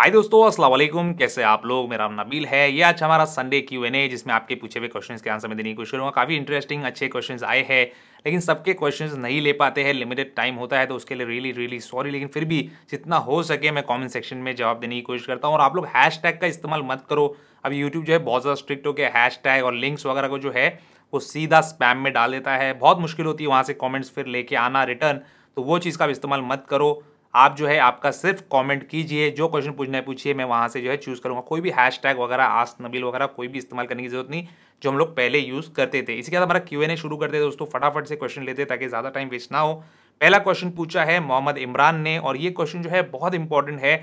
हाय दोस्तों अस्सलाम वालेकुम कैसे आप लोग मेरा नाम नबील है ये आज हमारा संडे क्यू एन ए जिसमें आपके पूछे हुए क्वेश्चंस के आंसर में देने की कोशिश करूँगा काफ़ी इंटरेस्टिंग अच्छे क्वेश्चंस आए हैं लेकिन सबके क्वेश्चंस नहीं ले पाते हैं लिमिटेड टाइम होता है तो उसके लिए रियली रियली सॉरी लेकिन फिर भी जितना हो सके मैं कॉमेंट सेक्शन में जवाब देने की कोशिश करता हूँ और आप लोग हैश का इस्तेमाल मत करो अब यूट्यूब जो है बहुत ज़्यादा स्ट्रिक्ट हो गया हैश और लिंक्स वगैरह को जो है वो सीधा स्पैम में डाल देता है बहुत मुश्किल होती है वहाँ से कॉमेंट्स फिर लेके आना रिटर्न तो वो चीज़ का इस्तेमाल मत करो आप जो है आपका सिर्फ कमेंट कीजिए जो क्वेश्चन पूछना है पूछिए मैं वहाँ से जो है चूज़ करूँगा कोई भी हैश टैग वगैरह आस नबील वगैरह कोई भी इस्तेमाल करने की जरूरत नहीं जो हम लोग पहले यूज़ करते थे इसके बाद हमारा क्यू एन ए शुरू करते थे दोस्तों फटाफट से क्वेश्चन लेते ताकि ज़्यादा टाइम वेस्ट ना हो पहला क्वेश्चन पूछा है मोहम्मद इमरान ने और ये क्वेश्चन जो है बहुत इंपॉर्टेंट है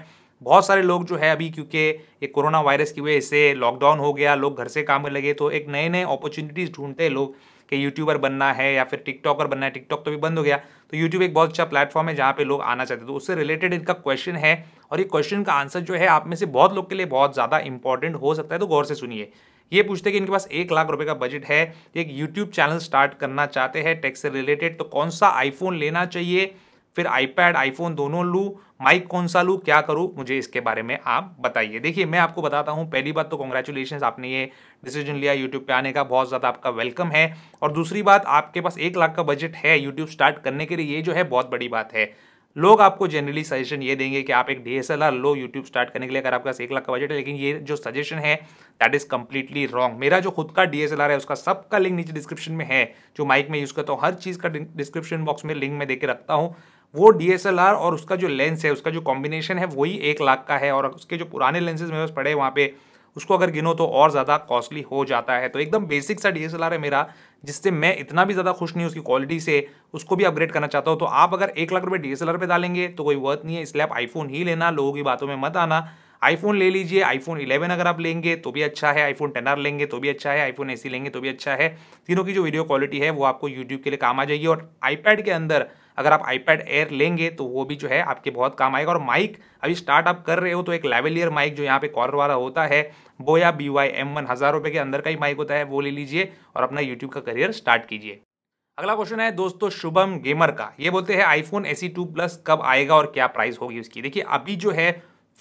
बहुत सारे लोग जो है अभी क्योंकि ये कोरोना वायरस की वजह से लॉकडाउन हो गया लोग घर से काम करने लगे तो एक नए नए अपॉर्चुनिटीज़ ढूंढते हैं लोग कि यूट्यूबर बनना है या फिर टिकटॉकर बनना है टिकटॉक तो भी बंद हो गया तो यूट्यूब एक बहुत अच्छा प्लेटफॉर्म है जहाँ पे लोग आना चाहते तो उससे रिलेटेड इनका क्वेश्चन है और ये क्वेश्चन का आंसर जो है आप में से बहुत लोग के लिए बहुत ज़्यादा इंपॉर्टेंट हो सकता है तो गौर से सुनिए ये पूछते हैं कि इनके पास एक लाख रुपए का बजट है तो एक यूट्यूब चैनल स्टार्ट करना चाहते हैं टेक्स से रिलेटेड तो कौन सा आईफोन लेना चाहिए फिर आईपैड आईफोन दोनों लूँ माइक कौन सा लू क्या करूँ मुझे इसके बारे में आप बताइए देखिए मैं आपको बताता हूँ पहली बात तो कॉन्ग्रेचुलेशन आपने ये डिसीजन लिया यूट्यूब पे आने का बहुत ज़्यादा आपका वेलकम है और दूसरी बात आपके पास एक लाख का बजट है यूट्यूब स्टार्ट करने के लिए ये जो है बहुत बड़ी बात है लोग आपको जनरली सजेशन ये देंगे कि आप एक डी एस एल आर लो यूट्यूब स्टार्ट करने के लिए अगर आपके पास एक लाख का बजट है लेकिन ये जो सजेशन है दैट इज़ कम्प्लीटली रॉन्ग मेरा जो खुद का डी एस एल आर है उसका सबका लिंक नीचे डिस्क्रिप्शन में है जो माइक में यूज़ करता हूँ हर चीज़ का डिस्क्रिप्शन बॉक्स में लिंक में देकर रखता हूँ वो डीएसएलआर और उसका जो लेंस है उसका जो कॉम्बिनेशन है वही एक लाख का है और उसके जो पुराने लेंसेज मेरे पास पड़े वहाँ पे उसको अगर गिनो तो और ज़्यादा कॉस्टली हो जाता है तो एकदम बेसिक सा डी है मेरा जिससे मैं इतना भी ज़्यादा खुश नहीं उसकी क्वालिटी से उसको भी अपग्रेड करना चाहता हूँ तो आप अगर एक लाख रुपये डी पे डालेंगे तो कोई वर्थ नहीं है इसलिए आप आईफोन ही लेना लोगों की बातों में मत आना आईफोन ले लीजिए आईफोन 11 अगर आप लेंगे तो भी अच्छा है आईफोन 10R लेंगे तो भी अच्छा है आईफोन ए लेंगे तो भी अच्छा है तीनों की जो वीडियो क्वालिटी है वो आपको यूट्यूब के लिए काम आ जाएगी और आईपैड के अंदर अगर आप आईपैड एयर लेंगे तो वो भी जो है आपके बहुत काम आएगा और माइक अभी स्टार्ट आप कर रहे हो तो एक लेवलियर माइक जो यहाँ पे कॉर्नर वाला होता है बोया बी वाई एम वन हज़ार रुपये के अंदर का ही माइक होता है वो ले लीजिए और अपना यूट्यूब का करियर स्टार्ट कीजिए अगला क्वेश्चन है दोस्तों शुभम गेमर का ये बोलते हैं आईफोन सी टू प्लस कब आएगा और क्या प्राइस होगी उसकी देखिए अभी जो है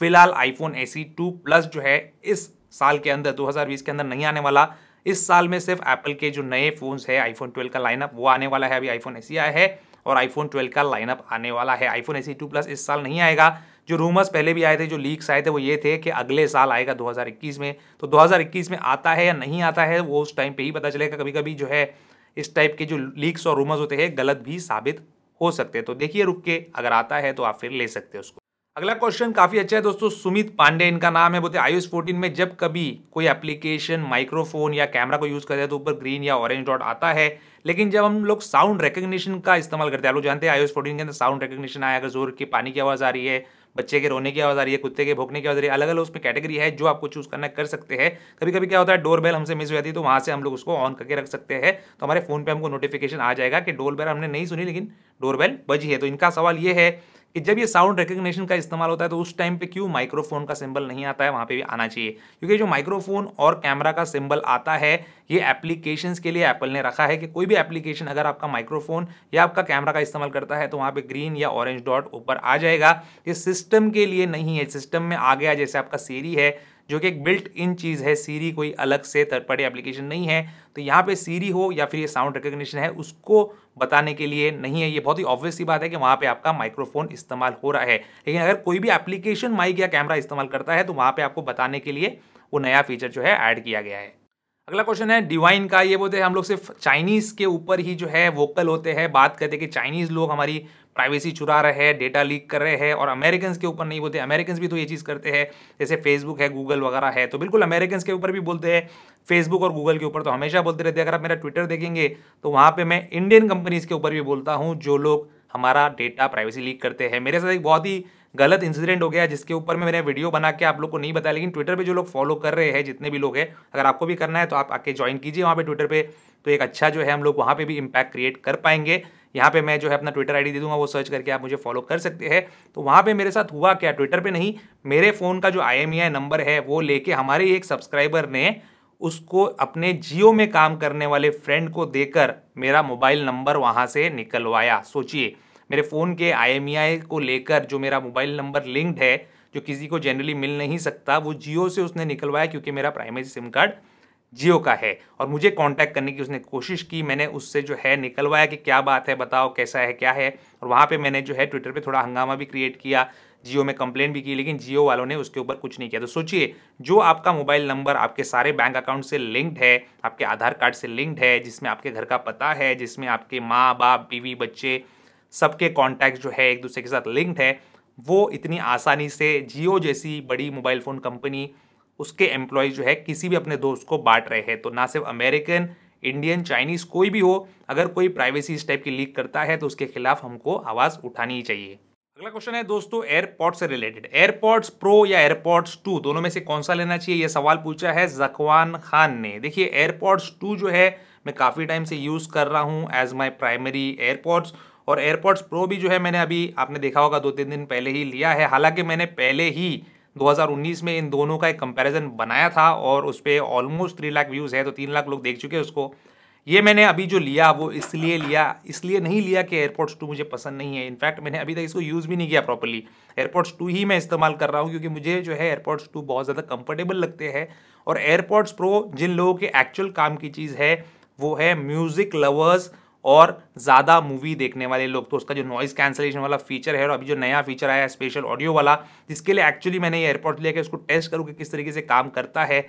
फिलहाल आईफोन सी टू प्लस जो है इस साल के अंदर 2020 के अंदर नहीं आने वाला इस साल में सिर्फ एप्पल के जो नए फ़ोन्स है आईफोन 12 का लाइनअप वो आने वाला है अभी आईफोन सी e आया है और आईफोन 12 का लाइनअप आने वाला है आईफोन सी टू प्लस इस साल नहीं आएगा जो रूमर्स पहले भी आए थे जो लीक्स आए थे वो ये थे कि अगले साल आएगा 2021 में तो 2021 में आता है या नहीं आता है वो उस टाइम पर ही पता चलेगा कभी कभी जो है इस टाइप के जो लीक्स और रूमर्स होते हैं गलत भी साबित हो सकते हैं तो देखिए रुक के अगर आता है तो आप फिर ले सकते हैं उसको अगला क्वेश्चन काफी अच्छा है दोस्तों सुमित पांडे इनका नाम है बोलते आयुष फोर्टीन में जब कभी कोई एप्लीकेशन माइक्रोफोन या कैमरा को यूज करते हैं तो ऊपर ग्रीन या ऑरेंज डॉट आता है लेकिन जब हम लोग साउंड रिकग्निशन का इस्तेमाल करते हैं आप लोग जानते हैं आयुष फोर्टीन के अंदर साउंड रिकग्निशन आया अगर जोर की पानी की आवाज़ आ रही है बच्चे के रोने की आवाज़ आ रही है कुत्ते के भोंकने की आवाज़ आ रही है अलग अलग उसमें कैटेगरी है जो आपको चूज़ करना कर सकते हैं कभी कभी क्या होता है डोर बेल हमसे मिस हो जाती है तो वहाँ से हम लोग उसको ऑन करके रख सकते हैं तो हमारे फ़ोन पर हमको नोटिफिकेशन आ जाएगा कि डोर बेल हमने नहीं सुनी लेकिन डोर बेल बजी है तो इनका सवाल ये है कि जब ये साउंड रिकग्निशन का इस्तेमाल होता है तो उस टाइम पे क्यों माइक्रोफोन का सिंबल नहीं आता है वहाँ पे भी आना चाहिए क्योंकि जो माइक्रोफोन और कैमरा का सिंबल आता है ये एप्लीकेशंस के लिए एप्पल ने रखा है कि कोई भी एप्लीकेशन अगर आपका माइक्रोफोन या आपका कैमरा का इस्तेमाल करता है तो वहाँ पर ग्रीन या ऑरेंज डॉट ऊपर आ जाएगा ये सिस्टम के लिए नहीं है सिस्टम में आ गया जैसे आपका सीरी है जो कि एक बिल्ट इन चीज़ है सीरी कोई अलग से थर्ड पार्टी एप्लीकेशन नहीं है तो यहाँ पे सीरी हो या फिर ये साउंड रिकोगशन है उसको बताने के लिए नहीं है ये बहुत ही ऑब्वियस सी बात है कि वहाँ पे आपका माइक्रोफोन इस्तेमाल हो रहा है लेकिन अगर कोई भी एप्लीकेशन माइक या कैमरा इस्तेमाल करता है तो वहाँ पर आपको बताने के लिए वो नया फीचर जो है ऐड किया गया है अगला क्वेश्चन है डिवाइन का ये बोलते हैं हम लोग सिर्फ चाइनीज़ के ऊपर ही जो है वोकल होते हैं बात करते हैं कि चाइनीज़ लोग हमारी प्राइवेसी चुरा रहे हैं डेटा लीक कर रहे हैं और अमेरिकन के ऊपर नहीं बोलते अमेरिकन भी तो ये चीज़ करते हैं जैसे फेसबुक है गूगल वगैरह है तो बिल्कुल अमेरिकन के ऊपर भी बोलते हैं फेसबुक और गूगल के ऊपर तो हमेशा बोलते रहते हैं अगर आप मेरा ट्विटर देखेंगे तो वहाँ पर मैं इंडियन कंपनीज़ के ऊपर भी बोलता हूँ जो लोग हमारा डेटा प्राइवेसी लीक करते हैं मेरे साथ एक बहुत ही गलत इंसिडेंट हो गया जिसके ऊपर मैं मैंने वीडियो बना के आप लोग को नहीं बताया लेकिन ट्विटर पर जो लोग फॉलो कर रहे हैं जितने भी लोग हैं अगर आपको भी करना है तो आप आके ज्वाइन कीजिए वहाँ पर ट्विटर पर तो एक अच्छा जो है हम लोग वहाँ पर भी इम्पैक्ट क्रिएट कर पाएंगे यहाँ पे मैं जो है अपना ट्विटर आईडी दे दूंगा वो सर्च करके आप मुझे फॉलो कर सकते हैं तो वहाँ पे मेरे साथ हुआ क्या ट्विटर पे नहीं मेरे फ़ोन का जो आई नंबर e है वो लेके हमारे एक सब्सक्राइबर ने उसको अपने जियो में काम करने वाले फ्रेंड को देकर मेरा मोबाइल नंबर वहाँ से निकलवाया सोचिए मेरे फ़ोन के आई e को लेकर जो मेरा मोबाइल नंबर लिंक्ड है जो किसी को जनरली मिल नहीं सकता वो जियो से उसने निकलवाया क्योंकि मेरा प्राइमरी सिम कार्ड जियो का है और मुझे कांटेक्ट करने की उसने कोशिश की मैंने उससे जो है निकलवाया कि क्या बात है बताओ कैसा है क्या है और वहाँ पे मैंने जो है ट्विटर पे थोड़ा हंगामा भी क्रिएट किया जियो में कंप्लेंट भी की लेकिन जियो वालों ने उसके ऊपर कुछ नहीं किया तो सोचिए जो आपका मोबाइल नंबर आपके सारे बैंक अकाउंट से लिंक्ड है आपके आधार कार्ड से लिंक्ड है जिसमें आपके घर का पता है जिसमें आपके माँ बाप बीवी बच्चे सबके कॉन्टैक्ट जो है एक दूसरे के साथ लिंक्ड है वो इतनी आसानी से जियो जैसी बड़ी मोबाइल फ़ोन कंपनी उसके एम्प्लॉयज़ जो है किसी भी अपने दोस्त को बांट रहे हैं तो ना सिर्फ अमेरिकन इंडियन चाइनीज़ कोई भी हो अगर कोई प्राइवेसी इस टाइप की लीक करता है तो उसके खिलाफ हमको आवाज़ उठानी ही चाहिए अगला क्वेश्चन है दोस्तों एयरपोर्ट से रिलेटेड एयरपोर्ट्स प्रो या एयरपोर्ट्स टू दोनों में से कौन सा लेना चाहिए यह सवाल पूछा है जकवान खान ने देखिए एयरपोर्ट्स टू जो है मैं काफ़ी टाइम से यूज़ कर रहा हूँ एज माई प्राइमरी एयरपोर्ट्स और एयरपॉड्स प्रो भी जो है मैंने अभी आपने देखा होगा दो तीन दिन पहले ही लिया है हालांकि मैंने पहले ही 2019 में इन दोनों का एक कंपैरिजन बनाया था और उस पर ऑलमोस्ट थ्री लाख व्यूज़ है तो तीन लाख लोग देख चुके हैं उसको ये मैंने अभी जो लिया वो इसलिए लिया इसलिए नहीं लिया कि एयरपोर्ट्स टू मुझे पसंद नहीं है इनफैक्ट मैंने अभी तक इसको यूज़ भी नहीं किया प्रॉपरली एयरपोर्ट्स टू ही मैं इस्तेमाल कर रहा हूँ क्योंकि मुझे जो है एयरपोर्ट्स टू बहुत ज़्यादा कंफर्टेबल लगते हैं और एयरपोर्ट्स प्रो जिन लोगों के एक्चुअल काम की चीज़ है वो है म्यूज़िक लवर्स और ज़्यादा मूवी देखने वाले लोग तो उसका जो नॉइज़ कैंसलेशन वाला फीचर है और अभी जो नया फीचर आया है स्पेशल ऑडियो वाला जिसके लिए एक्चुअली मैंने ये एयरपोर्ट लिया कि उसको टेस्ट करूँ कि किस तरीके से काम करता है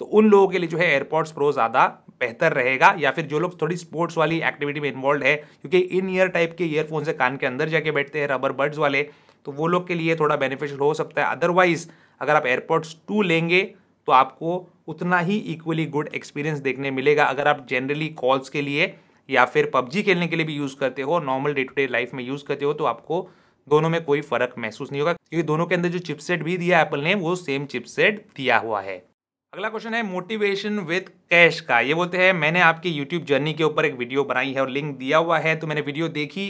तो उन लोगों के लिए जो है एयरपोर्ट्स प्रो ज़्यादा बेहतर रहेगा या फिर जो लोग थोड़ी स्पोर्ट्स वाली एक्टिविटी में इन्वॉल्व है क्योंकि इन ईयर टाइप के ईयरफोन से कान के अंदर जाके बैठते हैं रबर बर्ड्स वाले तो वो लोग के लिए थोड़ा बेनिफिशियल हो सकता है अदरवाइज अगर आप एयरपोर्ट्स टू लेंगे तो आपको उतना ही इक्वली गुड एक्सपीरियंस देखने मिलेगा अगर आप जनरली कॉल्स के लिए या फिर पबजी खेलने के लिए भी यूज़ करते हो normal day to day life में यूज़ करते हो तो आपको दोनों में कोई फर्क महसूस नहीं होगा क्योंकि दोनों के अंदर जो चिपसेट भी दिया एप्पल ने वो सेम चिपसेट दिया हुआ है अगला क्वेश्चन है मोटिवेशन विद कैश का ये बोलते हैं मैंने आपकी यूट्यूब जर्नी के ऊपर एक वीडियो बनाई है और लिंक दिया हुआ है तो मैंने वीडियो देखी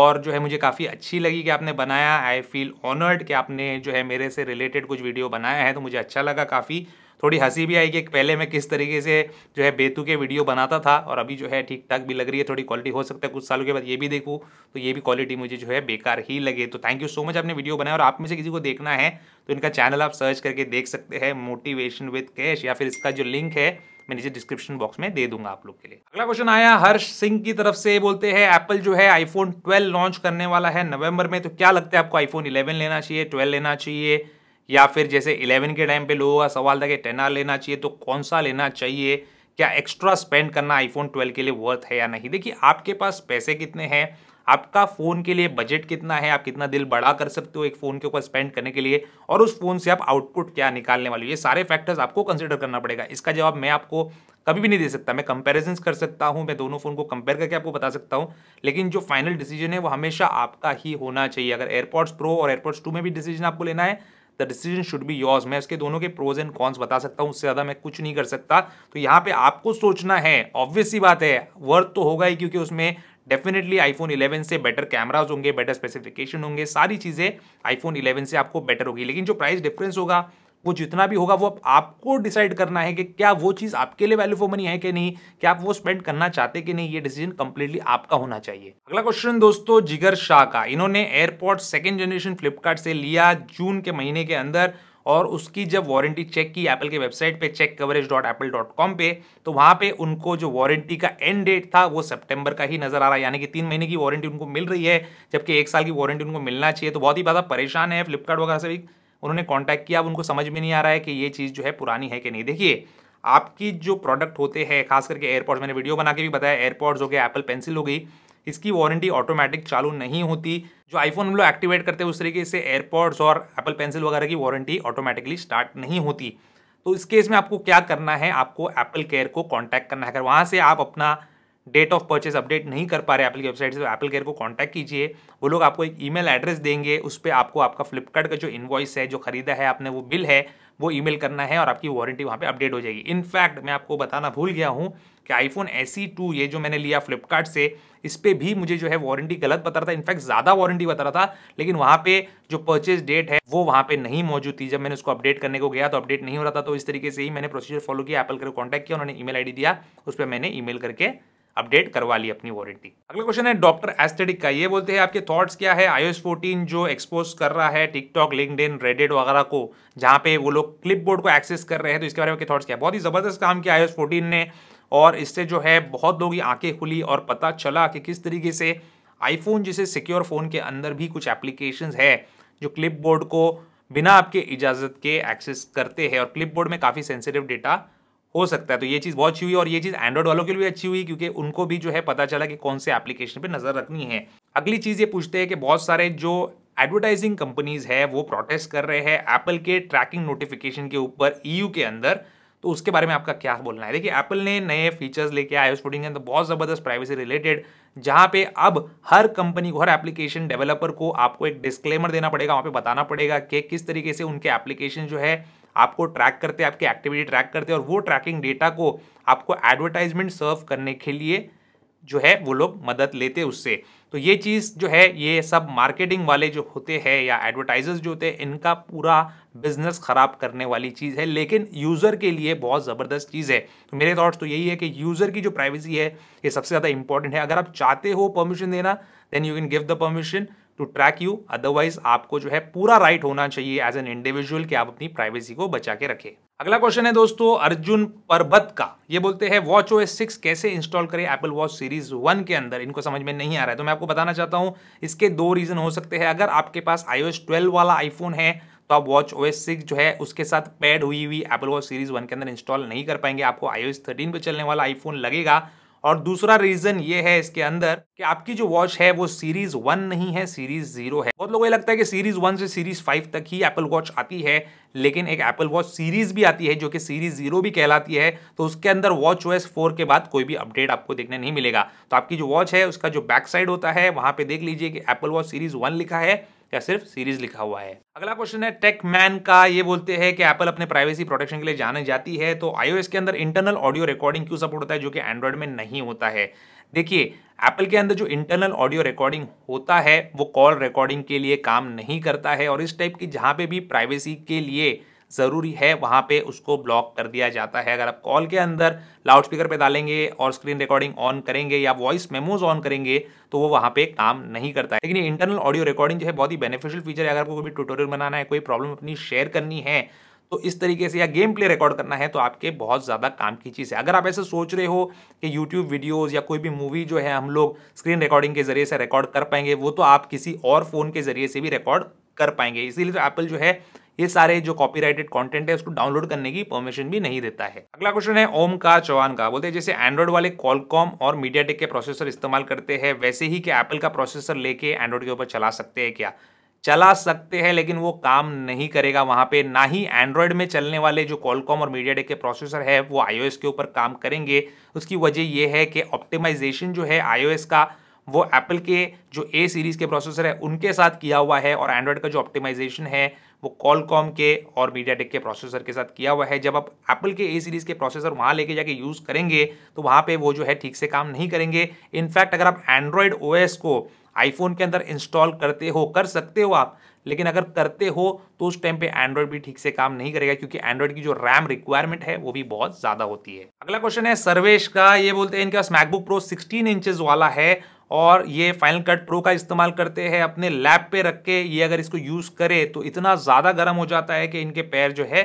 और जो है मुझे काफ़ी अच्छी लगी कि आपने बनाया आई फील ऑनर्ड कि आपने जो है मेरे से रिलेटेड कुछ वीडियो बनाया है तो मुझे अच्छा लगा काफ़ी थोड़ी हंसी भी आई कि पहले मैं किस तरीके से जो है बेतु के वीडियो बनाता था और अभी जो है ठीक ठाक भी लग रही है थोड़ी क्वालिटी हो सकता है कुछ सालों के बाद ये भी देखूँ तो ये भी क्वालिटी मुझे जो है बेकार ही लगे तो थैंक यू सो मच आपने वीडियो बनाया और आप में से किसी को देखना है तो इनका चैनल आप सर्च करके देख सकते हैं मोटिवेशन विद कैश या फिर इसका जो लिंक है मैं नीचे डिस्क्रिप्शन बॉक्स में दे दूंगा आप लोग के लिए अगला क्वेश्चन आया हर्ष सिंह की तरफ से बोलते हैं एप्पल जो है आईफोन 12 लॉन्च करने वाला है नवंबर में तो क्या लगता है आपको आईफोन 11 लेना चाहिए 12 लेना चाहिए या फिर जैसे इलेवन के टाइम पे लोगों का सवाल था कि टेन आर लेना चाहिए तो कौन सा लेना चाहिए क्या एक्स्ट्रा स्पेंड करना आईफोन 12 के लिए वर्थ है या नहीं देखिए आपके पास पैसे कितने हैं आपका फ़ोन के लिए बजट कितना है आप कितना दिल बड़ा कर सकते हो एक फ़ोन के ऊपर स्पेंड करने के लिए और उस फ़ोन से आप आउटपुट क्या निकालने वाले हो ये सारे फैक्टर्स आपको कंसिडर करना पड़ेगा इसका जवाब मैं आपको कभी भी नहीं दे सकता मैं कंपेरिजन्स कर सकता हूँ मैं दोनों फ़ोन को कंपेयर करके आपको बता सकता हूँ लेकिन जो फाइनल डिसीजन है वो हमेशा आपका ही होना चाहिए अगर एयरपोर्ट्स प्रो और एयरपोर्ट्स टू में भी डिसीजन आपको लेना है the decision should be yours मैं इसके दोनों के प्रोज एंड कॉन्स बता सकता हूँ उससे ज़्यादा मैं कुछ नहीं कर सकता तो यहाँ पे आपको सोचना है ऑब्वियस ही बात है वर्थ तो होगा ही क्योंकि उसमें डेफिनेटली आईफोन 11 से बेटर कैमराज होंगे बेटर स्पेसिफिकेशन होंगे सारी चीज़ें आईफोन 11 से आपको बेटर होगी लेकिन जो प्राइस डिफरेंस होगा वो जितना भी होगा वो आपको डिसाइड करना है कि क्या वो चीज़ आपके लिए वैल्यू फॉर मनी है कि नहीं क्या आप वो स्पेंड करना चाहते कि नहीं ये डिसीजन कंप्लीटली आपका होना चाहिए अगला क्वेश्चन दोस्तों जिगर शाह का इन्होंने एयरपोर्ट सेकेंड जनरेशन फ्लिपकार्ट से लिया जून के महीने के अंदर और उसकी जब वारंटी चेक की एप्पल के वेबसाइट पे check coverage dot Apple dot com पे तो वहाँ पे उनको जो वारंटी का एंड डेट था वो सितंबर का ही नजर आ रहा है यानी कि तीन महीने की वारंटी उनको मिल रही है जबकि एक साल की वारंटी उनको मिलना चाहिए तो बहुत ही ज़्यादा परेशान है फ्लिपकार्ट वगैरह से भी उन्होंने कॉन्टैक्ट किया अब उनको समझ में नहीं आ रहा है कि ये चीज़ जो है पुरानी है कि नहीं देखिए आपकी जो प्रोडक्ट होते हैं खास करके एयरपॉड्स मैंने वीडियो बना के भी बताया एयरपॉड्स हो गए एप्पल पेंसिल हो गई इसकी वारंटी ऑटोमेटिक चालू नहीं होती जो आईफोन हम लोग एक्टिवेट करते हैं उस तरीके से एयरपॉड्स और एप्पल पेंसिल वगैरह की वारंटी ऑटोमेटिकली स्टार्ट नहीं होती तो इस केस में आपको क्या करना है आपको एप्पल केयर को कॉन्टैक्ट करना है अगर वहाँ से आप अपना डेट ऑफ परचेज अपडेट नहीं कर पा रहे एप्पल की वेबसाइट से तो एप्पल केयर को कांटेक्ट कीजिए वो लोग आपको एक ईमेल एड्रेस देंगे उस पर आपको आपका फ्लिपकार्ट का जो इन्वॉइस है जो खरीदा है आपने वो बिल है वो ईमेल करना है और आपकी वारंटी वहाँ पे अपडेट हो जाएगी इनफैक्ट मैं आपको बताना भूल गया हूँ कि आईफोन एस टू ये जो मैंने लिया फ्लिपकार्ट से इस पर भी मुझे जो है वारंटी गलत बता रहा था इनफैक्ट ज़्यादा वारंटी बता रहा था लेकिन वहाँ पे जो परचेज डेट है वो वहाँ पे नहीं मौजूद थी जब मैंने उसको अपडेट करने को गया तो अपडेट नहीं हो रहा था तो इस तरीके से ही मैंने प्रोसीजर फॉलो किया एप्पल कर कॉन्टैक्ट किया उन्होंने ई आईडी दिया उस पर मैंने ई करके अपडेट करवा ली अपनी वारंटी अगला क्वेश्चन है डॉक्टर एस्थेटिक का ये बोलते हैं आपके थॉट्स क्या है आईओएस 14 जो एक्सपोज कर रहा है टिकटॉक लिंकड रेडेड वगैरह को जहाँ पे वो लोग क्लिप को एक्सेस कर रहे हैं तो इसके बारे में थॉट्स क्या है बहुत ही ज़बरदस्त काम किया आईओएस फोर्टीन ने और इससे जो है बहुत लोगों की आंखें खुली और पता चला कि किस तरीके से आईफोन जैसे सिक्योर फ़ोन के अंदर भी कुछ एप्लीकेशन है जो क्लिप को बिना आपके इजाज़त के एक्सेस करते हैं और क्लिप में काफ़ी सेंसिटिव डेटा हो सकता है तो ये चीज़ बहुत अच्छी हुई और ये चीज़ एंड्रॉइड वालों के लिए अच्छी हुई क्योंकि उनको भी जो है पता चला कि कौन से एप्लीकेशन पर नज़र रखनी है अगली चीज़ ये पूछते हैं कि बहुत सारे जो एडवर्टाइजिंग कंपनीज है वो प्रोटेस्ट कर रहे हैं एप्पल के ट्रैकिंग नोटिफिकेशन के ऊपर ईयू e के अंदर तो उसके बारे में आपका क्या बोलना है देखिए एप्पल ने नए फीचर्स लेके आए फोर्टीन के अंदर बहुत ज़बरदस्त प्राइवेसी रिलेटेड जहाँ पे अब हर कंपनी को हर एप्लीकेशन डेवलपर को आपको एक डिस्क्लेमर देना पड़ेगा वहाँ पे बताना पड़ेगा कि किस तरीके से उनके एप्लीकेशन जो है आपको ट्रैक करते हैं आपकी एक्टिविटी ट्रैक करते हैं और वो ट्रैकिंग डेटा को आपको एडवर्टाइजमेंट सर्व करने के लिए जो है वो लोग मदद लेते उससे तो ये चीज़ जो है ये सब मार्केटिंग वाले जो होते हैं या एडवर्टाइजर्स जो होते हैं इनका पूरा बिजनेस ख़राब करने वाली चीज़ है लेकिन यूज़र के लिए बहुत ज़बरदस्त चीज़ है तो मेरे थॉट्स तो यही है कि यूज़र की जो प्राइवेसी है ये सबसे ज़्यादा इंपॉर्टेंट है अगर आप चाहते हो परमिशन देना then you can give the permission to track you otherwise आपको जो है पूरा राइट right होना चाहिए एज एन इंडिविजुअल कि आप अपनी प्राइवेसी को बचा के रखें अगला क्वेश्चन है दोस्तों अर्जुन परबत का ये बोलते हैं वॉच ओ एस सिक्स कैसे इंस्टॉल करें एप्पल वॉच सीरीज वन के अंदर इनको समझ में नहीं आ रहा है तो मैं आपको बताना चाहता हूँ इसके दो रीजन हो सकते हैं अगर आपके पास आईओ एस ट्वेल्व वाला आईफोन है तो आप वॉच ओ एस सिक्स जो है उसके साथ पैड हुई हुई एप्पल वॉच सीरीज वन के अंदर इंस्टॉल नहीं कर पाएंगे आपको आईओ एस थर्टीन चलने वाला आईफोन लगेगा और दूसरा रीजन ये है इसके अंदर कि आपकी जो वॉच है वो सीरीज वन नहीं है सीरीज जीरो है बहुत लोगों को लगता है कि सीरीज वन से सीरीज फाइव तक ही एप्पल वॉच आती है लेकिन एक एप्पल वॉच सीरीज भी आती है जो कि सीरीज जीरो भी कहलाती है तो उसके अंदर वॉच वॉइस फोर के बाद कोई भी अपडेट आपको देखने नहीं मिलेगा तो आपकी जो वॉच है उसका जो बैक साइड होता है वहां पे देख लीजिए कि एप्पल वॉच सीरीज वन लिखा है या सिर्फ सीरीज लिखा हुआ है अगला क्वेश्चन है टेक मैन का ये बोलते हैं कि एप्पल अपने प्राइवेसी प्रोटेक्शन के लिए जाने जाती है तो आईओएस के अंदर इंटरनल ऑडियो रिकॉर्डिंग क्यों सपोर्ट होता है जो कि एंड्रॉइड में नहीं होता है देखिए एप्पल के अंदर जो इंटरनल ऑडियो रिकॉर्डिंग होता है वो कॉल रिकॉर्डिंग के लिए काम नहीं करता है और इस टाइप की जहाँ पे भी प्राइवेसी के लिए ज़रूरी है वहाँ पे उसको ब्लॉक कर दिया जाता है अगर आप कॉल के अंदर लाउड स्पीकर पर डालेंगे और स्क्रीन रिकॉर्डिंग ऑन करेंगे या वॉइस मेमोज ऑन करेंगे तो वो वहाँ पे काम नहीं करता है लेकिन इंटरनल ऑडियो रिकॉर्डिंग जो है बहुत ही बेनिफिशियल फीचर है अगर आपको कोई ट्यूटोरियल बनाना है कोई प्रॉब्लम अपनी शेयर करनी है तो इस तरीके से या गेम प्ले रिकॉर्ड करना है तो आपके बहुत ज़्यादा काम की चीज़ है अगर आप ऐसे सोच रहे हो कि यूट्यूब वीडियोस या कोई भी मूवी जो है हम लोग स्क्रीन रिकॉर्डिंग के ज़रिए से रिकॉर्ड कर पाएंगे वो तो आप किसी और फ़ोन के ज़रिए से भी रिकॉर्ड कर पाएंगे इसीलिए तो एप्पल जो है ये सारे जो कॉपीराइटेड कंटेंट है उसको डाउनलोड करने की परमिशन भी नहीं देता है अगला क्वेश्चन है ओम का चौहान का बोलते हैं जैसे एंड्रॉइड वाले कॉलकॉम और मीडिया के प्रोसेसर इस्तेमाल करते हैं वैसे ही क्या एप्पल का प्रोसेसर लेके एंड्रॉइड के ऊपर चला सकते हैं क्या चला सकते हैं लेकिन वो काम नहीं करेगा वहाँ पे ना ही एंड्रॉयड में चलने वाले जो कॉलकॉम और मीडिया के प्रोसेसर है वो आईओएस के ऊपर काम करेंगे उसकी वजह ये है कि ऑप्टिमाइजेशन जो है आईओएस का वो एप्पल के जो ए सीरीज़ के प्रोसेसर है उनके साथ किया हुआ है और एंड्रॉयड का जो ऑप्टिमाइजेशन है वो कॉलकॉम के और मीडियाटेक के प्रोसेसर के साथ किया हुआ है जब आप एप्पल के ए सीरीज़ के प्रोसेसर वहाँ लेके जाके यूज़ करेंगे तो वहाँ पे वो जो है ठीक से काम नहीं करेंगे इनफैक्ट अगर आप एंड्रॉयड ओ को आईफोन के अंदर इंस्टॉल करते हो कर सकते हो आप लेकिन अगर करते हो तो उस टाइम पे एंड्रॉयड भी ठीक से काम नहीं करेगा क्योंकि एंड्रॉयड की जो रैम रिक्वायरमेंट है वो भी बहुत ज़्यादा होती है अगला क्वेश्चन है सर्वेश का ये बोलते हैं इनका मैकबुक प्रो 16 इंचेस वाला है और ये फाइनल कट प्रो का इस्तेमाल करते हैं अपने लैब पे रख के ये अगर इसको यूज़ करे तो इतना ज़्यादा गर्म हो जाता है कि इनके पैर जो है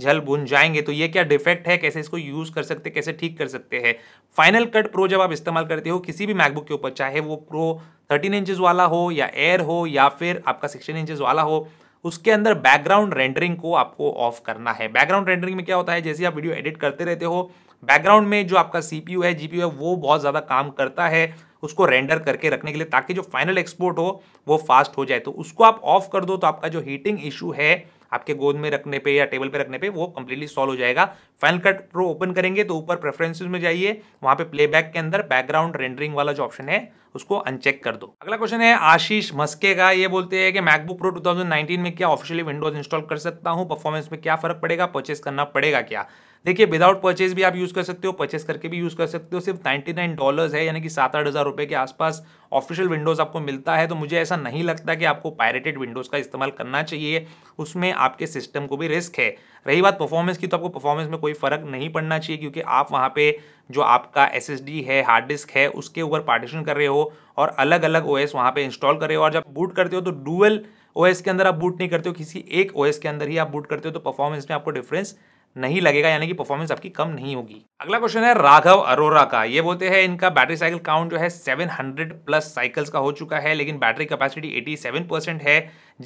झल बुन जाएंगे तो ये क्या डिफेक्ट है कैसे इसको यूज़ कर सकते कैसे ठीक कर सकते हैं फाइनल कट प्रो जब आप इस्तेमाल करते हो किसी भी मैकबुक के ऊपर चाहे वो प्रो थर्टीन इंचज़ वाला हो या एयर हो या फिर आपका सिक्सटीन इंचज़ वाला हो उसके अंदर बैकग्राउंड रेंडरिंग को आपको ऑफ करना है बैकग्राउंड रेंडरिंग में क्या होता है जैसे आप वीडियो एडिट करते रहते हो बैकग्राउंड में जो आपका सीपीयू है जीपीयू है वो बहुत ज़्यादा काम करता है उसको रेंडर करके रखने के लिए ताकि जो फाइनल एक्सपोर्ट हो वो फास्ट हो जाए तो उसको आप ऑफ कर दो तो आपका जो हीटिंग इशू है आपके गोद में रखने पे या टेबल पे रखने पे वो कंप्लीटली सॉल्व हो जाएगा फाइनल कट प्रो ओपन करेंगे तो ऊपर प्रेफरेंसेस में जाइए वहां पे प्लेबैक के अंदर बैकग्राउंड रेंडरिंग वाला जो ऑप्शन है उसको अनचेक कर दो अगला क्वेश्चन है आशीष मस्के का ये बोलते हैं कि मैकबुक प्रो 2019 में क्या ऑफिशियली विंडोज इंस्टॉल कर सकता हूँ परफॉर्मेंस में क्या फर्क पड़ेगा परचेस करना पड़ेगा क्या देखिए विदाउट परचेज भी आप यूज़ कर सकते हो परचेज करके भी यूज़ कर सकते हो सिर्फ नाइन्टी नाइन डॉलर्स है यानी कि सात आठ हज़ार रुपये के आसपास ऑफिशियल विंडोज़ आपको मिलता है तो मुझे ऐसा नहीं लगता कि आपको पायरेटेड विंडोज़ का इस्तेमाल करना चाहिए उसमें आपके सिस्टम को भी रिस्क है रही बात परफॉर्मेंस की तो आपको परफॉर्मेंस में कोई फ़र्क नहीं पड़ना चाहिए क्योंकि आप वहाँ पे जो आपका एस है हार्ड डिस्क है उसके ऊपर पार्टीशन कर रहे हो और अलग अलग ओ एस वहाँ पर इंस्टॉल कर रहे हो और जब बूट करते हो तो डुअल ओ के अंदर आप बूट नहीं करते हो किसी एक ओ के अंदर ही आप बूट करते हो तो परफॉर्मेंस में आपको डिफरेंस नहीं लगेगा यानी कि परफॉर्मेंस आपकी कम नहीं होगी अगला क्वेश्चन है राघव अरोरा का ये बोलते हैं इनका बैटरी साइकिल काउंट जो है 700 प्लस साइकिल्स का हो चुका है लेकिन बैटरी कैपेसिटी 87 परसेंट है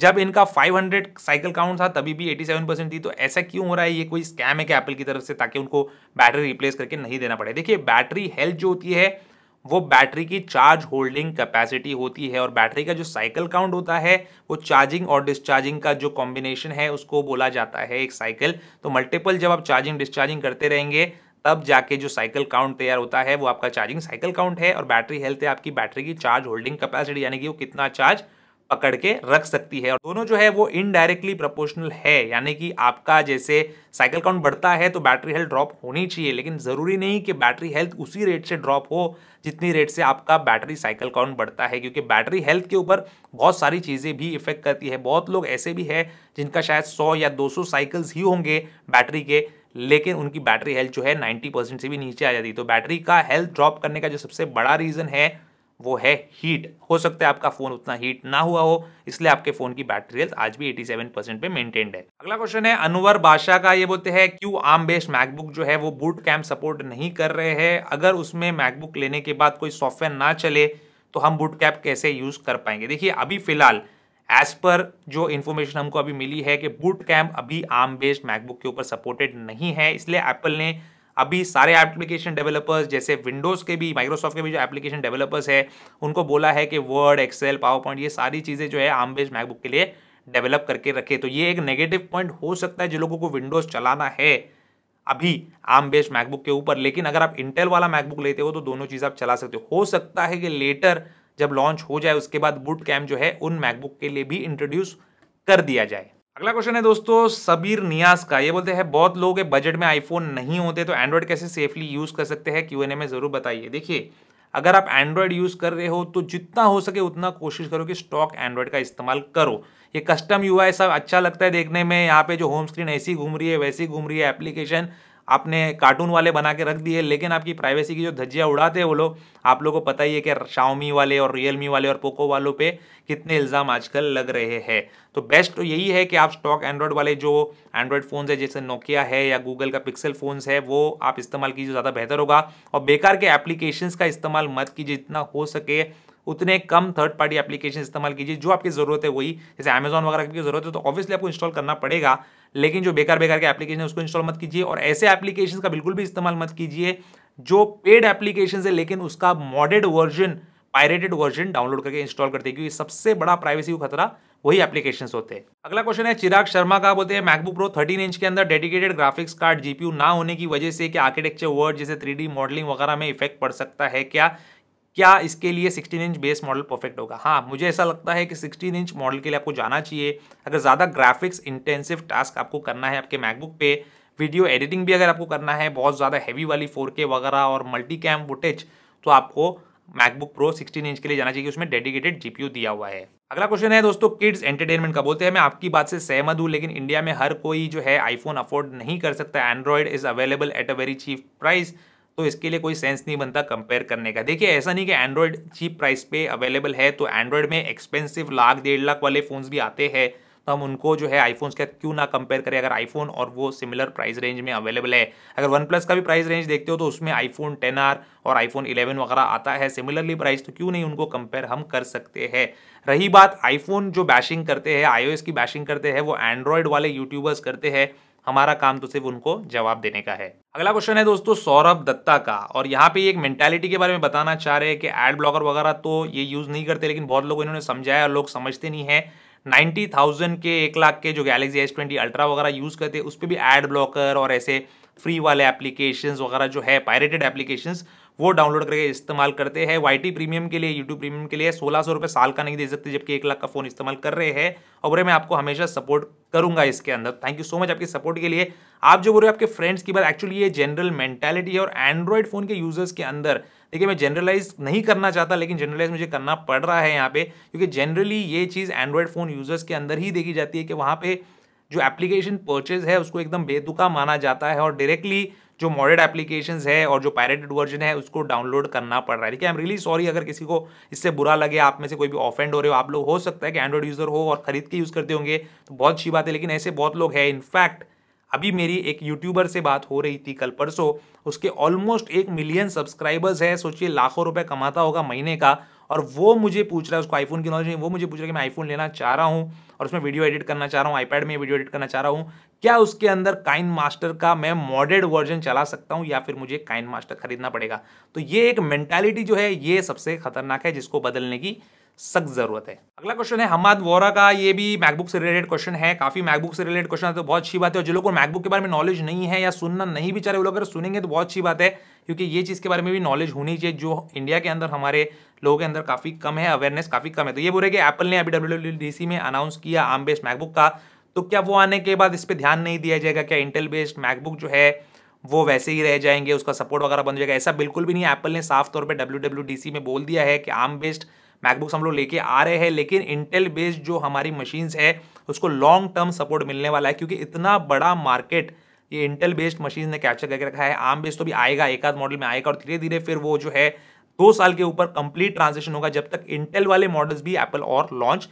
जब इनका 500 साइकिल काउंट था तभी भी 87 परसेंट थी तो ऐसा क्यों हो रहा है ये कोई स्कैम है क्या एप्पल की तरफ से ताकि उनको बैटरी रिप्लेस करके नहीं देना पड़े देखिए बैटरी हेल्थ जो होती है वो बैटरी की चार्ज होल्डिंग कैपेसिटी होती है और बैटरी का जो साइकिल काउंट होता है वो चार्जिंग और डिस्चार्जिंग का जो कॉम्बिनेशन है उसको बोला जाता है एक साइकिल तो मल्टीपल जब आप चार्जिंग डिस्चार्जिंग करते रहेंगे तब जाके जो साइकिल काउंट तैयार होता है वो आपका चार्जिंग साइकिल काउंट है और बैटरी हेल्थ है आपकी बैटरी की चार्ज होल्डिंग कैपेसिटी यानी कि वो कितना चार्ज पकड़ के रख सकती है और दोनों जो है वो इनडायरेक्टली प्रोपोर्शनल है यानी कि आपका जैसे साइकिल काउंट बढ़ता है तो बैटरी हेल्थ ड्रॉप होनी चाहिए लेकिन ज़रूरी नहीं कि बैटरी हेल्थ उसी रेट से ड्रॉप हो जितनी रेट से आपका बैटरी साइकिल काउंट बढ़ता है क्योंकि बैटरी हेल्थ के ऊपर बहुत सारी चीज़ें भी इफेक्ट करती है बहुत लोग ऐसे भी हैं जिनका शायद सौ या दो साइकिल्स ही होंगे बैटरी के लेकिन उनकी बैटरी हेल्थ जो है नाइन्टी परसेंट से भी नीचे आ जाती है तो बैटरी का हेल्थ ड्रॉप करने का जो सबसे बड़ा रीज़न है वो है हीट हो सकता है आपका फोन उतना हीट ना हुआ हो इसलिए आपके फोन की बैटरी हेल्थ आज भी 87 परसेंट पे मेंटेन्ड है अगला क्वेश्चन है अनवर बादशाह का ये बोलते हैं क्यों आम बेस्ड मैकबुक जो है वो बूट कैम्प सपोर्ट नहीं कर रहे हैं अगर उसमें मैकबुक लेने के बाद कोई सॉफ्टवेयर ना चले तो हम बूट कैम्प कैसे यूज कर पाएंगे देखिए अभी फिलहाल एज पर जो इन्फॉर्मेशन हमको अभी मिली है कि बूट कैम्प अभी आम बेस्ड मैकबुक के ऊपर सपोर्टेड नहीं है इसलिए एप्पल ने अभी सारे एप्लीकेशन डेवलपर्स जैसे विंडोज़ के भी माइक्रोसॉफ्ट के भी जो एप्लीकेशन डेवलपर्स है उनको बोला है कि वर्ड एक्सेल पावर पॉइंट ये सारी चीज़ें जो है आम बेस मैकबुक के लिए डेवलप करके रखे तो ये एक नेगेटिव पॉइंट हो सकता है जिन लोगों को विंडोज़ चलाना है अभी आम बेस मैकबुक के ऊपर लेकिन अगर आप इंटेल वाला मैकबुक लेते हो तो दोनों चीज़ आप चला सकते हो हो सकता है कि लेटर जब लॉन्च हो जाए उसके बाद बुट कैम्प जो है उन मैकबुक के लिए भी इंट्रोड्यूस कर दिया जाए अगला क्वेश्चन है दोस्तों सबीर नियास का ये बोलते हैं बहुत लोग बजट में आईफोन नहीं होते तो एंड्रॉयड कैसे सेफली यूज़ कर सकते हैं क्यू में ज़रूर बताइए देखिए अगर आप एंड्रॉयड यूज़ कर रहे हो तो जितना हो सके उतना कोशिश करो कि स्टॉक एंड्रॉयड का इस्तेमाल करो ये कस्टम यू सब अच्छा लगता है देखने में यहाँ पे जो होम स्क्रीन ऐसी घूम रही है वैसी घूम रही है एप्लीकेशन आपने कार्टून वाले बना के रख दिए लेकिन आपकी प्राइवेसी की जो धज्जियाँ उड़ाते हैं वो लोग आप लोगों को पता ही है कि शाओमी वाले और रियलमी वाले और पोको वालों पे कितने इल्ज़ाम आजकल लग रहे हैं तो बेस्ट तो यही है कि आप स्टॉक एंड्रॉयड वाले जो एंड्रॉयड फ़ोन्स है जैसे नोकिया है या गूगल का पिक्सल फ़ोन्स है वो आप इस्तेमाल कीजिए ज़्यादा बेहतर होगा और बेकार के एप्लीकेशंस का इस्तेमाल मत कीजिए जितना हो सके उतने कम थर्ड पार्टी एप्लीकेशन इस्तेमाल कीजिए जो आपकी ज़रूरत है वही जैसे अमेजॉन वगैरह की ज़रूरत है तो ऑब्वियसली आपको इंस्टॉल करना पड़ेगा लेकिन जो बेकार बेकार के एप्लीकेशन है उसको इंस्टॉल मत कीजिए और ऐसे एप्लीकेशन का बिल्कुल भी इस्तेमाल मत कीजिए जो पेड एप्लीकेशन है लेकिन उसका modded version pirated version download करके इंस्टॉल करते हैं क्योंकि सबसे बड़ा प्राइवेसी को खतरा वही एप्लीकेशन होते हैं अगला क्वेश्चन है चिराग शर्मा का बोलते हैं मैकबुक प्रो 13 इंच के अंदर डेडिकेटेड ग्राफिक्स कार्ड जीपीयू ना होने की वजह से कि आर्किटेक्चर वर्ड जैसे थ्री मॉडलिंग वगैरह में इफेक्ट पड़ सकता है क्या क्या इसके लिए 16 इंच बेस मॉडल परफेक्ट होगा हाँ मुझे ऐसा लगता है कि 16 इंच मॉडल के लिए आपको जाना चाहिए अगर ज़्यादा ग्राफिक्स इंटेंसिव टास्क आपको करना है आपके मैकबुक पे वीडियो एडिटिंग भी अगर आपको करना है बहुत ज़्यादा हैवी वाली 4K वगैरह और मल्टी कैम वोटेज तो आपको मैकबुक प्रो 16 इंच के लिए जाना चाहिए उसमें डेडिकेटेड जी दिया हुआ है अगला क्वेश्चन है दोस्तों किड्स एंटरटेनमेंट का बोलते हैं मैं आपकी बात से सहमत हूँ लेकिन इंडिया में हर कोई जो है आईफोन अफोर्ड नहीं कर सकता Android is available at a very cheap price तो इसके लिए कोई सेंस नहीं बनता कंपेयर करने का देखिए ऐसा नहीं कि एंड्रॉयड चीप प्राइस पे अवेलेबल है तो एंड्रॉयड में एक्सपेंसिव लाख डेढ़ लाख वाले फ़ोन्स भी आते हैं तो हम उनको जो है आईफोन के क्यों ना कंपेयर करें अगर आईफोन और वो सिमिलर प्राइस रेंज में अवेलेबल है अगर वन प्लस का भी प्राइस रेंज देखते हो तो उसमें आईफोन टेन आर और आईफोन इलेवन वगैरह आता है सिमिलरली प्राइस तो क्यों नहीं उनको कंपेयर हम कर सकते हैं रही बात आईफोन जो बैशिंग करते हैं आईओएस की बैशिंग करते हैं वो एंड्रॉयड वाले यूट्यूबर्स करते हैं हमारा काम तो सिर्फ उनको जवाब देने का है अगला क्वेश्चन है दोस्तों सौरभ दत्ता का और यहाँ पे एक मेंटालिटी के बारे में बताना चाह रहे हैं कि एड ब्लॉगर वगैरह तो ये यूज़ नहीं करते लेकिन बहुत लोग इन्होंने समझाया और लोग समझते नहीं है नाइन्टी थाउजेंड के एक लाख के जो गैलेक्सी एस ट्वेंटी अल्ट्रा वगैरह यूज़ करते हैं उस पर भी एड ब्लॉकर और ऐसे फ्री वाले एप्लीकेशंस वगैरह जो है पायरेटेड एप्लीकेशंस वो डाउनलोड करके इस्तेमाल करते हैं वाई प्रीमियम के लिए यूट्यूब प्रीमियम के लिए सोलह सौ रुपये साल का नहीं दे सकते जबकि एक लाख का फ़ोन इस्तेमाल कर रहे हैं और बोरे मैं आपको हमेशा सपोर्ट करूंगा इसके अंदर थैंक यू सो मच आपकी सपोर्ट के लिए आप जो बोल रहे हो आपके फ्रेंड्स की बात एक्चुअली ये जनरल मेंटेलिटी है और एंड्रॉयड फ़ोन के यूज़र्स के अंदर देखिए मैं जनरलाइज नहीं करना चाहता लेकिन जनरलाइज मुझे करना पड़ रहा है यहाँ पे क्योंकि जनरली ये चीज़ एंड्रॉयड फ़ोन यूज़र्स के अंदर ही देखी जाती है कि वहाँ पे जो एप्लीकेशन परचेज है उसको एकदम बेतुका माना जाता है और डायरेक्टली जो मॉडर्ड एप्लीकेशन है और जो पायरेटेड वर्जन है उसको डाउनलोड करना पड़ रहा है ठीक है आई एम रियली सॉरी अगर किसी को इससे बुरा लगे आप में से कोई भी ऑफेंड हो रहे हो आप लोग हो सकता है कि एंड्रॉइड यूज़र हो और खरीद के यूज़ करते होंगे तो बहुत अच्छी बात है लेकिन ऐसे बहुत लोग हैं इनफैक्ट अभी मेरी एक यूट्यूबर से बात हो रही थी कल परसों उसके ऑलमोस्ट एक मिलियन सब्सक्राइबर्स है सोचिए लाखों रुपए कमाता होगा महीने का और वो मुझे पूछ रहा है उसको आईफोन की नॉलेज नहीं वो मुझे पूछ रहा है कि मैं आईफोन लेना चाह रहा हूँ और उसमें वीडियो एडिट करना चाह रहा हूँ आईपैड में वीडियो एडिट करना चाह रहा हूँ क्या उसके अंदर काइन मास्टर का मैं मॉडर्ड वर्जन चला सकता हूँ या फिर मुझे काइन मास्टर खरीदना पड़ेगा तो ये एक मेंटालिटी जो है ये सबसे खतरनाक है जिसको बदलने की सख्त जरूरत है अगला क्वेश्चन है हमाद वोरा का ये भी मैकबुक से रिलेटेड क्वेश्चन है काफी मैकबुक से रिलेटेड क्वेश्चन है तो बहुत अच्छी बात है और जो लोगों को मैकबुक के बारे में नॉलेज नहीं है या सुनना नहीं भी चाह रहे वो लोग अगर सुनेंगे तो बहुत अच्छी बात है क्योंकि ये चीज़ के बारे में भी नॉलेज होनी चाहिए जो इंडिया के अंदर हमारे लोगों के अंदर काफ़ी कम है अवेयरनेस काफ़ी कम है तो ये बोल रहे कि एप्पल ने अभी डब्ल्यू में अनाउंस किया आम बेस्ड मैकबुक का तो क्या वो आने के बाद इस पर ध्यान नहीं दिया जाएगा क्या इंटेल बेस्ड मैकबुक जो है वो वैसे ही रह जाएंगे उसका सपोर्ट वगैरह बन जाएगा ऐसा बिल्कुल भी नहीं एप्पल ने साफ तौर पर डब्ल्यू में बोल दिया है कि आम बेस्ड मैकबुक्स हम लोग लेके आ रहे हैं लेकिन इंटेल बेस्ड जो हमारी मशीन्स है उसको लॉन्ग टर्म सपोर्ट मिलने वाला है क्योंकि इतना बड़ा मार्केट ये इंटेल बेस्ड मशीन ने कैप्चर करके रखा है आम बेस्ड तो भी आएगा एक आध मॉडल में आएगा और धीरे धीरे फिर वो जो है दो साल के ऊपर कंप्लीट ट्रांजेक्शन होगा जब तक इंटेल वाले मॉडल्स भी एप्पल और लॉन्च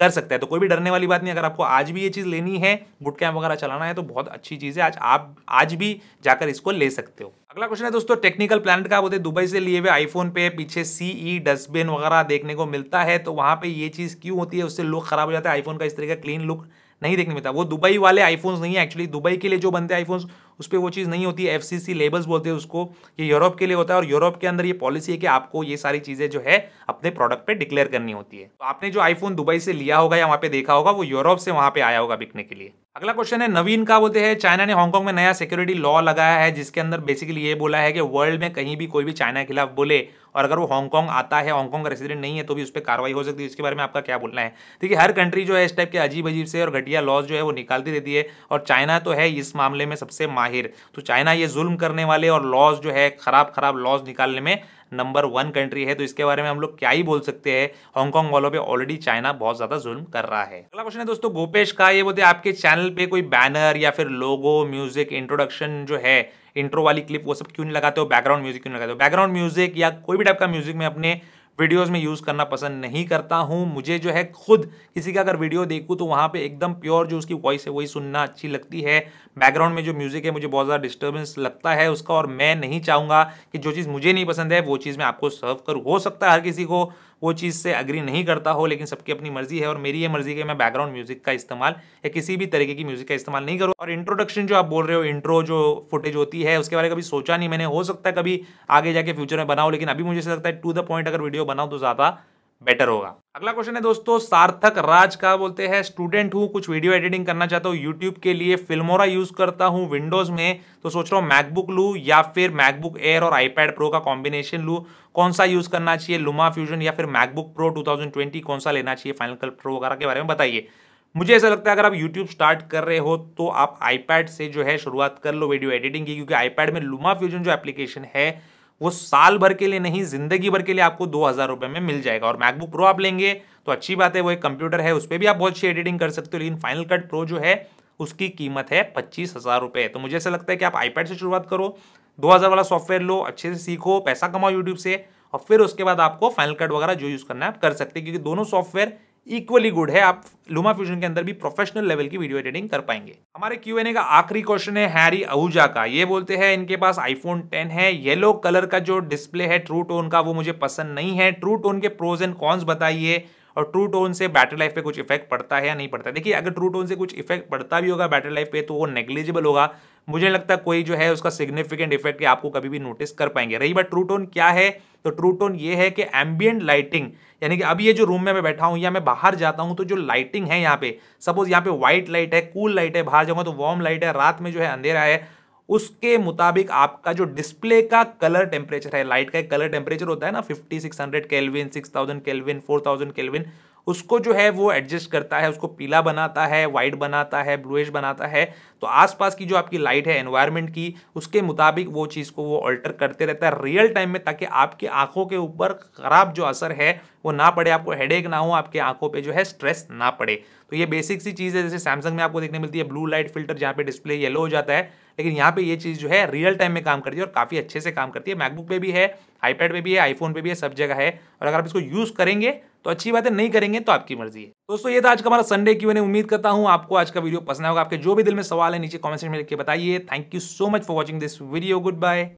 कर सकता है तो कोई भी डरने वाली बात नहीं अगर आपको आज भी ये चीज़ लेनी है गुट कैम्प वगैरह चलाना है तो बहुत अच्छी चीज़ है आज आप आज भी जाकर इसको ले सकते हो अगला क्वेश्चन है दोस्तों टेक्निकल प्लानट का बोलते दुबई से लिए हुए आईफोन पे पीछे सीई डस्टबिन e वगैरह देखने को मिलता है तो वहाँ पे ये चीज़ क्यों होती है उससे लुक खराब हो जाता है आईफोन का इस तरह का क्लीन लुक नहीं देखने मिलता वो दुबई वाले आईफोन्स नहीं है एक्चुअली दुबई के लिए जो बनते हैं आईफोन्स उस पर वो चीज़ नहीं होती एफ सी सी लेबल्स बोलते हैं उसको ये यूरोप के लिए होता है और यूरोप के अंदर ये पॉलिसी है कि आपको ये सारी चीज़ें जो है अपने प्रोडक्ट पर डिक्लेयर करनी होती है तो आपने जो आईफोन दुबई से लिया होगा या वहाँ पे देखा होगा वो यूरोप से वहाँ पे आया होगा बिकने के लिए अगला क्वेश्चन है नवीन का बोलते हैं चाइना ने हांगकांग में नया सिक्योरिटी लॉ लगाया है जिसके अंदर बेसिकली ये बोला है कि वर्ल्ड में कहीं भी कोई भी चाइना के खिलाफ बोले और अगर वो हांगकांग आता है हांगकांग का रेसिडेंट नहीं है तो भी उस पर कार्रवाई हो सकती है इसके बारे में आपका क्या बोलना है देखिए हर कंट्री जो है इस टाइप के अजीब अजीब से और घटिया लॉज जो है वो निकालती रहती है और चाइना तो है इस मामले में सबसे माहिर माहिर तो चाइना ये जुल्म करने वाले और लॉज जो है ख़राब ख़राब लॉज निकालने में नंबर वन कंट्री है तो इसके बारे में हम लोग क्या ही बोल सकते हैं हांगकांग वालों पे ऑलरेडी चाइना बहुत ज्यादा जुल्म कर रहा है अगला क्वेश्चन है दोस्तों गोपेश का ये बोलते आपके चैनल पे कोई बैनर या फिर लोगो म्यूजिक इंट्रोडक्शन जो है इंट्रो वाली क्लिप वो सब क्यों नहीं लगाते हो बैकग्राउंड म्यूजिक क्यों नहीं लगाते हो बैकग्राउंड म्यूजिक या कोई भी टाइप का म्यूजिक में अपने वीडियोस में यूज़ करना पसंद नहीं करता हूँ मुझे जो है खुद किसी का अगर वीडियो देखूँ तो वहाँ पे एकदम प्योर जो उसकी वॉइस है वही सुनना अच्छी लगती है बैकग्राउंड में जो म्यूज़िक है मुझे बहुत ज़्यादा डिस्टर्बेंस लगता है उसका और मैं नहीं चाहूँगा कि जो चीज़ मुझे नहीं पसंद है वो चीज़ मैं आपको सर्व करूँ हो सकता है हर किसी को वो चीज़ से अग्री नहीं करता हो लेकिन सबकी अपनी मर्जी है और मेरी ये मर्जी है मैं बैकग्राउंड म्यूजिक का इस्तेमाल या किसी भी तरीके की म्यूजिक का इस्तेमाल नहीं करूँ और इंट्रोडक्शन जो आप बोल रहे हो इंट्रो जो फुटेज होती है उसके बारे में कभी सोचा नहीं मैंने हो सकता है कभी आगे जाके फ्यूचर में बनाऊँ लेकिन अभी मुझे लगता है टू द पॉइंट अगर वीडियो बनाओ तो ज़्यादा बेटर होगा अगला क्वेश्चन है दोस्तों सार्थक राज का बोलते हैं स्टूडेंट हूँ कुछ वीडियो एडिटिंग करना चाहता हूँ यूट्यूब के लिए फिल्मोरा यूज करता हूँ विंडोज में तो सोच रहा हूँ मैकबुक लू या फिर मैकबुक एयर और आईपैड प्रो का कॉम्बिनेशन लू कौन सा यूज करना चाहिए लुमा फ्यूजन या फिर मैकबुक प्रो टू कौन सा लेना चाहिए फाइनल कल प्रो वगैरह के बारे में बताइए मुझे ऐसा लगता है अगर आप YouTube स्टार्ट कर रहे हो तो आप iPad से जो है शुरुआत कर लो वीडियो एडिटिंग की क्योंकि iPad में लुमा फ्यूजन जो एप्लीकेशन है वो साल भर के लिए नहीं जिंदगी भर के लिए आपको दो हज़ार रुपये में मिल जाएगा और मैकबुक प्रो आप लेंगे तो अच्छी बात है वो एक कंप्यूटर है उस पर भी आप बहुत अच्छी एडिटिंग कर सकते हो लेकिन फाइनल कट प्रो जो है उसकी कीमत है पच्चीस हज़ार रुपये तो मुझे ऐसा लगता है कि आप आईपैड से शुरुआत करो दो हज़ार वाला सॉफ्टवेयर लो अच्छे से सीखो पैसा कमाओ यूट्यूब से और फिर उसके बाद आपको फाइनल कट वगैरह जो यूज़ करना है आप कर सकते हैं क्योंकि दोनों सॉफ्टवेयर इक्वली गुड है आप लुमा फ्यूजन के अंदर भी प्रोफेशनल लेवल की वीडियो एडिटिंग कर पाएंगे हमारे क्यू एन ए का आखिरी क्वेश्चन है हैरी आहूजा का ये बोलते हैं इनके पास आईफोन 10 है येलो कलर का जो डिस्प्ले है ट्रू टोन का वो मुझे पसंद नहीं है ट्रू टोन के प्रोज एंड कॉन्स बताइए और ट्रू टोन से बैटरी लाइफ पे कुछ इफेक्ट पड़ता है या नहीं पड़ता देखिए अगर ट्रू टोन से कुछ इफेक्ट पड़ता भी होगा बैटरी लाइफ पे तो वो नेग्लिजिबल होगा मुझे लगता है कोई जो है उसका सिग्निफिकेंट इफेक्ट कि आपको कभी भी नोटिस कर पाएंगे रही बात ट्रू टोन क्या है तो ट्रू टोन ये है कि एम्बियंट लाइटिंग यानी कि अब ये जो रूम में मैं बैठा हूँ या मैं बाहर जाता हूँ तो जो लाइटिंग है यहाँ पे सपोज यहाँ पे व्हाइट लाइट है कूल लाइट है बाहर जाऊँगा तो वार्म लाइट है रात में जो है अंधेरा है उसके मुताबिक आपका जो डिस्प्ले का कलर टेम्परेचर है लाइट का एक कलर टेम्परेचर होता है ना fifty six hundred kelvin six thousand kelvin four thousand kelvin उसको जो है वो एडजस्ट करता है उसको पीला बनाता है वाइट बनाता है ब्लूइश बनाता है तो आसपास की जो आपकी लाइट है एनवायरनमेंट की उसके मुताबिक वो चीज़ को वो अल्टर करते रहता है रियल टाइम में ताकि आपकी आंखों के ऊपर ख़राब जो असर है वो ना पड़े आपको हेडेक ना हो आपकी आंखों पे जो है स्ट्रेस ना पड़े तो ये बेसिक सी चीज़ है जैसे सैमसंग में आपको देखने मिलती है ब्लू लाइट फिल्टर जहाँ पे डिस्प्ले येलो हो जाता है लेकिन यहाँ पे ये चीज़ जो है रियल टाइम में काम करती है और काफ़ी अच्छे से काम करती है मैकबुक पे भी है आईपैड पे भी है आईफोन पे भी है सब जगह है और अगर आप इसको यूज़ करेंगे तो अच्छी बात है नहीं करेंगे तो आपकी मर्जी है दोस्तों ये था आज का हमारा संडे की मैंने उम्मीद करता हूँ आपको आज का वीडियो पसंद होगा आपके जो भी दिल में सवाल है नीचे कॉमेंट सेक्शन में लिख के बताइए thank you so much for watching this video good bye